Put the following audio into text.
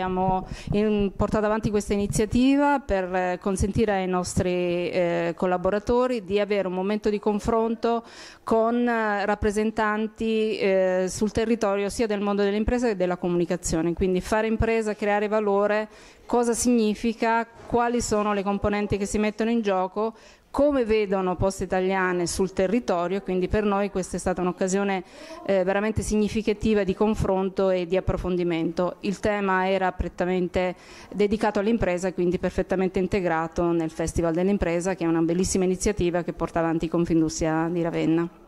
abbiamo in, portato avanti questa iniziativa per eh, consentire ai nostri eh, collaboratori di avere un momento di confronto con eh, rappresentanti eh, sul territorio sia del mondo dell'impresa che della comunicazione. Quindi fare impresa, creare valore, cosa significa, quali sono le componenti che si mettono in gioco, come vedono Poste Italiane sul territorio, quindi per noi questa è stata un'occasione eh, veramente significativa di confronto e di approfondimento. Il tema era prettamente dedicato all'impresa, quindi perfettamente integrato nel Festival dell'impresa, che è una bellissima iniziativa che porta avanti Confindustria di Ravenna.